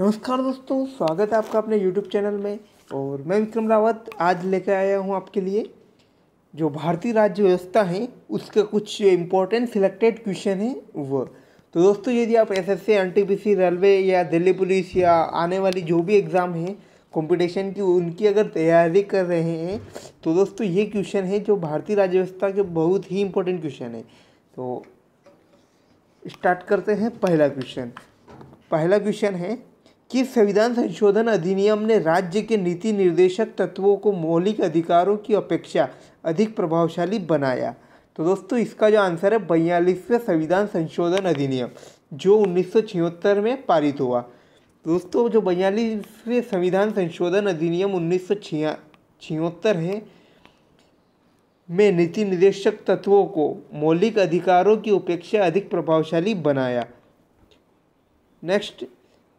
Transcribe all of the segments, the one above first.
नमस्कार दोस्तों स्वागत है आपका अपने यूट्यूब चैनल में और मैं विक्रम रावत आज लेकर आया हूँ आपके लिए जो भारतीय राज्य व्यवस्था है उसका कुछ इम्पोर्टेंट सिलेक्टेड क्वेश्चन है वो तो दोस्तों यदि आप एस एस सी रेलवे या दिल्ली पुलिस या आने वाली जो भी एग्ज़ाम है कंपटीशन की उनकी अगर तैयारी कर रहे हैं तो दोस्तों ये क्वेश्चन है जो भारतीय राज्य व्यवस्था के बहुत ही इम्पोर्टेंट क्वेश्चन है तो स्टार्ट करते हैं पहला क्वेश्चन पहला क्वेश्चन है कि संविधान संशोधन अधिनियम ने राज्य के नीति निर्देशक तत्वों को मौलिक अधिकारों की अपेक्षा अधिक प्रभावशाली बनाया तो दोस्तों इसका जो आंसर है बयालीसवें संविधान संशोधन अधिनियम जो उन्नीस में पारित हुआ दोस्तों जो बयालीसवें संविधान संशोधन अधिनियम उन्नीस है में नीति निर्देशक तत्वों को मौलिक अधिकारों की उपेक्षा अधिक प्रभावशाली बनाया नेक्स्ट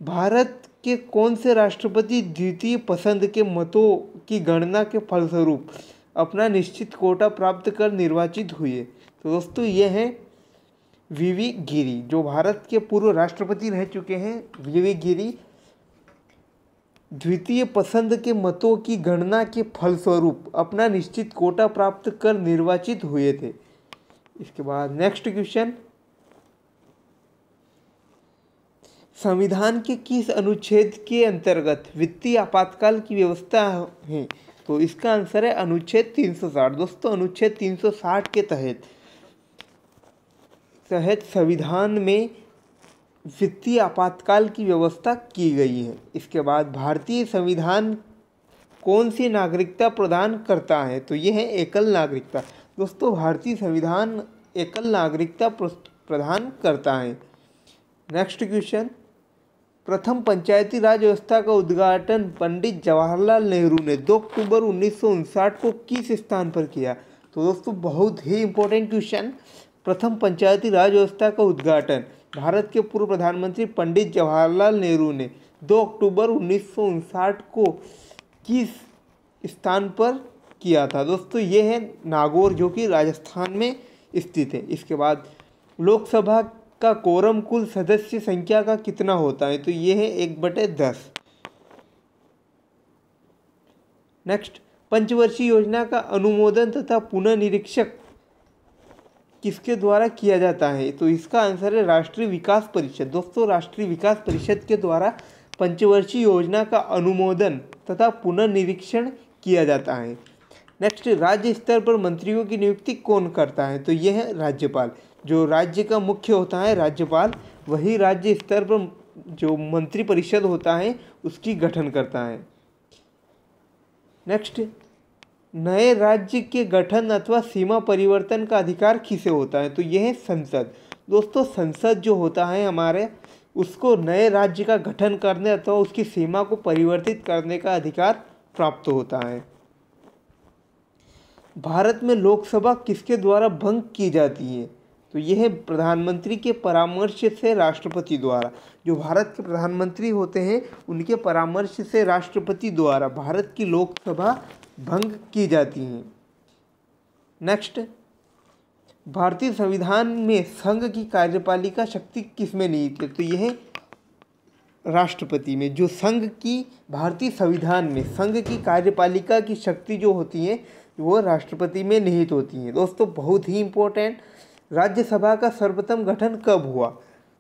भारत के कौन से राष्ट्रपति द्वितीय पसंद के मतों की गणना के फलस्वरूप अपना निश्चित कोटा प्राप्त कर निर्वाचित हुए तो दोस्तों ये हैं वीवी गिरी जो भारत के पूर्व राष्ट्रपति रह चुके हैं वीवी गिरी द्वितीय पसंद के मतों की गणना के फलस्वरूप अपना निश्चित कोटा प्राप्त कर निर्वाचित हुए थे इसके बाद नेक्स्ट क्वेश्चन संविधान के किस अनुच्छेद के अंतर्गत वित्तीय आपातकाल की व्यवस्था है तो इसका आंसर है अनुच्छेद 360 दोस्तों अनुच्छेद 360 के तहत तहत संविधान में वित्तीय आपातकाल की व्यवस्था की गई है इसके बाद भारतीय संविधान कौन सी नागरिकता प्रदान करता है तो ये है एकल नागरिकता दोस्तों भारतीय संविधान एकल नागरिकता प्रदान करता है नेक्स्ट क्वेश्चन प्रथम पंचायती राज व्यवस्था का उद्घाटन पंडित जवाहरलाल नेहरू ने 2 अक्टूबर उन्नीस को किस स्थान पर किया तो दोस्तों बहुत ही इंपॉर्टेंट क्वेश्चन प्रथम पंचायती राज व्यवस्था का उद्घाटन भारत के पूर्व प्रधानमंत्री पंडित जवाहरलाल नेहरू ने 2 अक्टूबर उन्नीस को किस स्थान पर किया था दोस्तों ये है नागौर जो कि राजस्थान में स्थित है इसके बाद लोकसभा का कोरम कुल सदस्य संख्या का कितना होता है तो ये है एक बटे दस नेक्स्ट पंचवर्षीय योजना का अनुमोदन तथा पुनर्निरीक्षक किसके द्वारा किया जाता है तो इसका आंसर है राष्ट्रीय विकास परिषद दोस्तों राष्ट्रीय विकास परिषद के द्वारा पंचवर्षीय योजना का अनुमोदन तथा पुनर्निरीक्षण किया जाता है नेक्स्ट राज्य स्तर पर मंत्रियों की नियुक्ति कौन करता है तो यह है राज्यपाल जो राज्य का मुख्य होता है राज्यपाल वही राज्य स्तर पर जो मंत्रिपरिषद होता है उसकी गठन करता है नेक्स्ट नए राज्य के गठन अथवा सीमा परिवर्तन का अधिकार किसे होता है तो यह है संसद दोस्तों संसद जो होता है हमारे उसको नए राज्य का गठन करने अथवा उसकी सीमा को परिवर्तित करने का अधिकार प्राप्त होता है भारत में लोकसभा किसके द्वारा भंग की जाती है तो यह प्रधानमंत्री के परामर्श से राष्ट्रपति द्वारा जो भारत के प्रधानमंत्री होते हैं उनके परामर्श से राष्ट्रपति द्वारा भारत की लोकसभा भंग की जाती हैं नेक्स्ट भारतीय संविधान में संघ की कार्यपालिका शक्ति में नहीं थी तो यह राष्ट्रपति में जो संघ की भारतीय संविधान में संघ की कार्यपालिका की शक्ति जो होती है वो राष्ट्रपति में निहित होती हैं दोस्तों बहुत ही इम्पोर्टेंट राज्यसभा का सर्वप्रथम गठन कब हुआ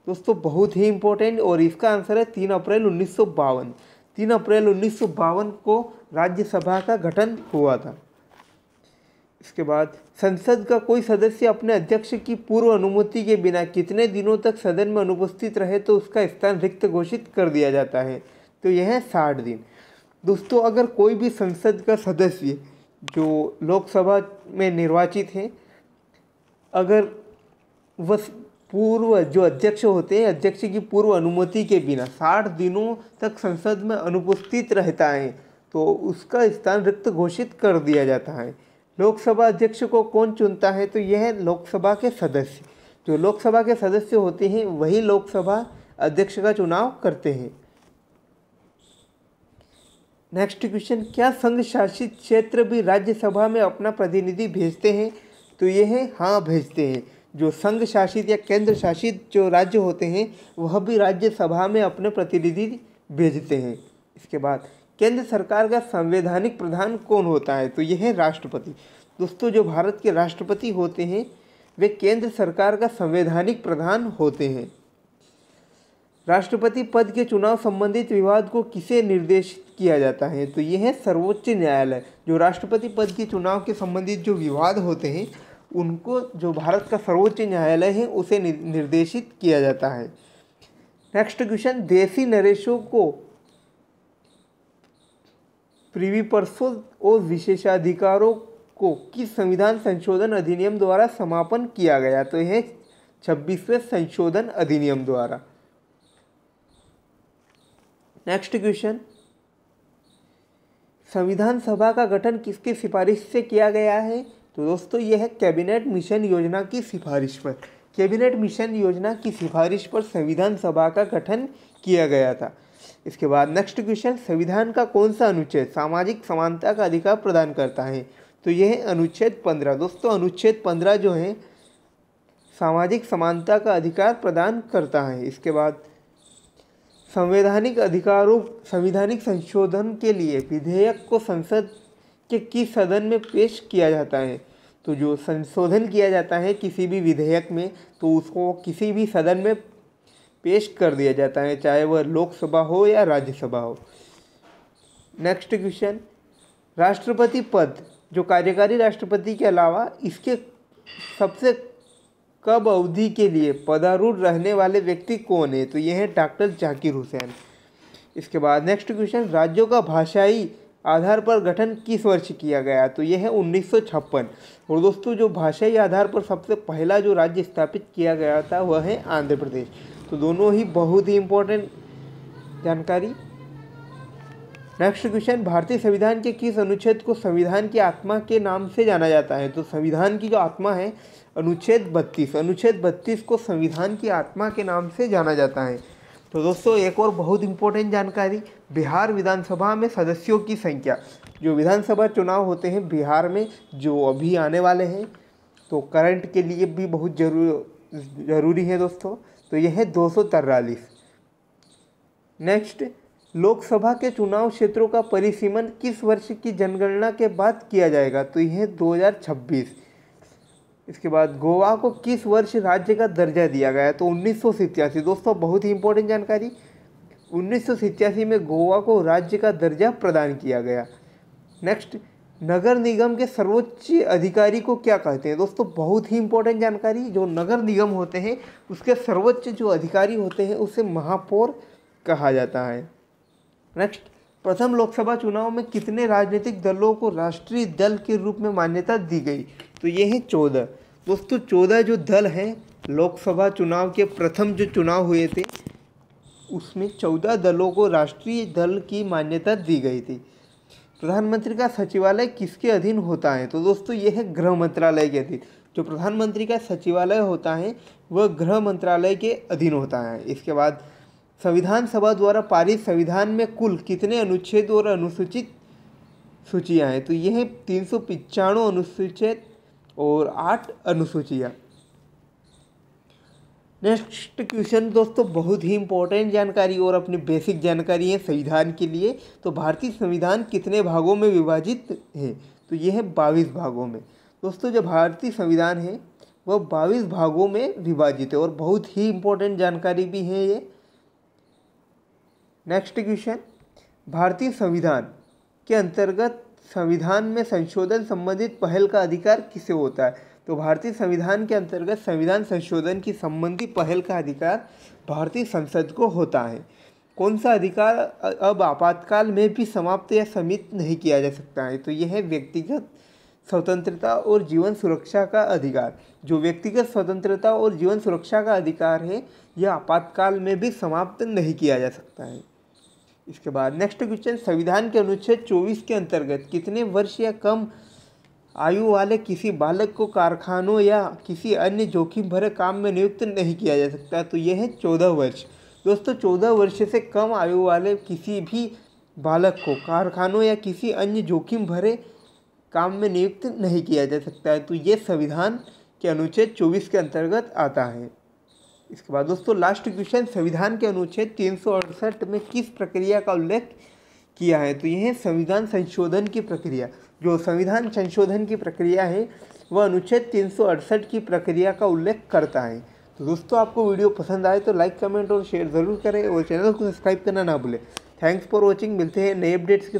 दोस्तों बहुत ही इम्पोर्टेंट और इसका आंसर है तीन अप्रैल उन्नीस सौ बावन तीन अप्रैल उन्नीस सौ बावन को राज्यसभा का गठन हुआ था इसके बाद संसद का कोई सदस्य अपने अध्यक्ष की पूर्व अनुमति के बिना कितने दिनों तक सदन में अनुपस्थित रहे तो उसका स्थान रिक्त घोषित कर दिया जाता है तो यह है साठ दिन दोस्तों अगर कोई भी संसद का सदस्य जो लोकसभा में निर्वाचित हैं अगर वह पूर्व जो अध्यक्ष होते हैं अध्यक्ष की पूर्व अनुमति के बिना साठ दिनों तक संसद में अनुपस्थित रहता है तो उसका स्थान रिक्त घोषित कर दिया जाता है लोकसभा अध्यक्ष को कौन चुनता है तो यह लोकसभा के सदस्य जो लोकसभा के सदस्य होते हैं वही लोकसभा अध्यक्ष का चुनाव करते हैं नेक्स्ट क्वेश्चन क्या संघ शासित क्षेत्र भी राज्यसभा में अपना प्रतिनिधि भेजते हैं तो ये है हाँ भेजते हैं जो संघ शासित या केंद्र शासित जो राज्य होते हैं वह भी राज्यसभा में अपने प्रतिनिधि भेजते हैं इसके बाद केंद्र सरकार का संवैधानिक प्रधान कौन होता है तो यह है राष्ट्रपति दोस्तों जो भारत के राष्ट्रपति होते हैं वे केंद्र सरकार का संवैधानिक प्रधान होते हैं राष्ट्रपति पद के चुनाव संबंधित विवाद को किसे निर्देशित किया जाता है तो ये है सर्वोच्च न्यायालय जो राष्ट्रपति पद के चुनाव के संबंधित जो विवाद होते हैं उनको जो भारत का सर्वोच्च न्यायालय है उसे निर्देशित किया जाता है नेक्स्ट क्वेश्चन देसी नरेशों को परसों और विशेषाधिकारों को किस संविधान संशोधन अधिनियम द्वारा समापन किया गया तो यह छब्बीसवें संशोधन अधिनियम द्वारा नेक्स्ट क्वेश्चन संविधान सभा का गठन किसकी सिफारिश से किया गया है तो दोस्तों यह है कैबिनेट मिशन योजना की सिफारिश पर कैबिनेट मिशन योजना की सिफारिश पर संविधान सभा का गठन किया गया था इसके बाद नेक्स्ट क्वेश्चन संविधान का कौन सा अनुच्छेद सामाजिक समानता का अधिकार प्रदान करता है तो यह है अनुच्छेद पंद्रह दोस्तों अनुच्छेद पंद्रह जो है सामाजिक समानता का अधिकार प्रदान करता है इसके बाद संवैधानिक अधिकारों संवैधानिक संशोधन के लिए विधेयक को संसद के किस सदन में पेश किया जाता है तो जो संशोधन किया जाता है किसी भी विधेयक में तो उसको किसी भी सदन में पेश कर दिया जाता है चाहे वह लोकसभा हो या राज्यसभा हो नेक्स्ट क्वेश्चन राष्ट्रपति पद जो कार्यकारी राष्ट्रपति के अलावा इसके सबसे कब अवधि के लिए पदारूढ़ रहने वाले व्यक्ति कौन है तो ये हैं डॉक्टर जाकिर हुसैन इसके बाद नेक्स्ट क्वेश्चन राज्यों का भाषाई आधार पर गठन किस वर्ष किया गया तो यह है उन्नीस और दोस्तों जो भाषाई आधार पर सबसे पहला जो राज्य स्थापित किया गया था वह है आंध्र प्रदेश तो दोनों ही बहुत ही इम्पोर्टेंट जानकारी नेक्स्ट क्वेश्चन भारतीय संविधान के किस अनुच्छेद को संविधान की आत्मा के नाम से जाना जाता है तो संविधान की जो आत्मा है अनुच्छेद बत्तीस अनुच्छेद बत्तीस को संविधान की आत्मा के नाम से जाना जाता है तो दोस्तों एक और बहुत इंपॉर्टेंट जानकारी बिहार विधानसभा में सदस्यों की संख्या जो विधानसभा चुनाव होते हैं बिहार में जो अभी आने वाले हैं तो करंट के लिए भी बहुत जरूर ज़रूरी है दोस्तों तो यह है दो नेक्स्ट लोकसभा के चुनाव क्षेत्रों का परिसीमन किस वर्ष की जनगणना के बाद किया जाएगा तो यह 2026 इसके बाद गोवा को किस वर्ष राज्य का दर्जा दिया गया तो उन्नीस दोस्तों बहुत ही इंपॉर्टेंट जानकारी उन्नीस में गोवा को राज्य का दर्जा प्रदान किया गया नेक्स्ट नगर निगम के सर्वोच्च अधिकारी को क्या कहते हैं दोस्तों बहुत ही इंपॉर्टेंट जानकारी जो नगर निगम होते हैं उसके सर्वोच्च जो अधिकारी होते हैं उसे महापौर कहा जाता है नेक्स्ट प्रथम लोकसभा चुनाव में कितने राजनीतिक दलों को राष्ट्रीय दल के रूप में मान्यता दी गई तो ये हैं चौदह दोस्तों चौदह जो दल हैं लोकसभा चुनाव के प्रथम जो चुनाव हुए थे उसमें चौदह दलों को राष्ट्रीय दल की मान्यता दी गई थी प्रधानमंत्री का सचिवालय किसके अधीन होता है तो दोस्तों यह है गृह मंत्रालय के अधीन जो प्रधानमंत्री का सचिवालय होता है वह गृह मंत्रालय के अधीन होता है इसके बाद संविधान सभा द्वारा पारित संविधान में कुल कितने अनुच्छेद और अनुसूचित सूचियाँ हैं तो यह है तीन सौ पचानवे अनुसूचित और आठ अनुसूचियाँ नेक्स्ट क्वेश्चन दोस्तों बहुत ही इंपॉर्टेंट जानकारी और अपनी बेसिक जानकारी है संविधान के लिए तो भारतीय संविधान कितने भागों में विभाजित है तो यह है बाईस भागों में दोस्तों जो भारतीय संविधान है वह बाईस भागों में विभाजित है और बहुत ही इम्पोर्टेंट जानकारी भी है ये नेक्स्ट क्वेश्चन भारतीय संविधान के अंतर्गत संविधान में संशोधन संबंधित पहल का अधिकार किसे होता है तो भारतीय संविधान के अंतर्गत संविधान संशोधन की संबंधी पहल का अधिकार भारतीय संसद को होता है कौन सा अधिकार अब आपातकाल में भी समाप्त या समित नहीं किया जा सकता है तो यह है व्यक्तिगत स्वतंत्रता और जीवन सुरक्षा का अधिकार जो व्यक्तिगत स्वतंत्रता और जीवन सुरक्षा का अधिकार है यह आपातकाल में भी समाप्त नहीं किया जा सकता है इसके बाद नेक्स्ट क्वेश्चन संविधान के अनुच्छेद 24 के अंतर्गत कितने वर्ष या कम आयु वाले किसी बालक को कारखानों या किसी अन्य जोखिम भरे काम में नियुक्त नहीं किया जा सकता तो ये है चौदह वर्ष दोस्तों चौदह वर्ष से कम आयु वाले किसी भी बालक को कारखानों या किसी अन्य जोखिम भरे काम में नियुक्त नहीं किया जा सकता है तो ये संविधान के अनुच्छेद 24 के अंतर्गत आता है इसके बाद दोस्तों लास्ट क्वेश्चन संविधान के अनुच्छेद तीन में किस प्रक्रिया का उल्लेख किया है तो यह संविधान संशोधन की प्रक्रिया जो संविधान संशोधन की प्रक्रिया है वह अनुच्छेद तीन की प्रक्रिया का उल्लेख करता है तो दोस्तों आपको वीडियो पसंद आए तो लाइक कमेंट और शेयर ज़रूर करें और चैनल को सब्सक्राइब करना ना भूलें थैंक्स फॉर वॉचिंग मिलते हैं नए अपडेट्स के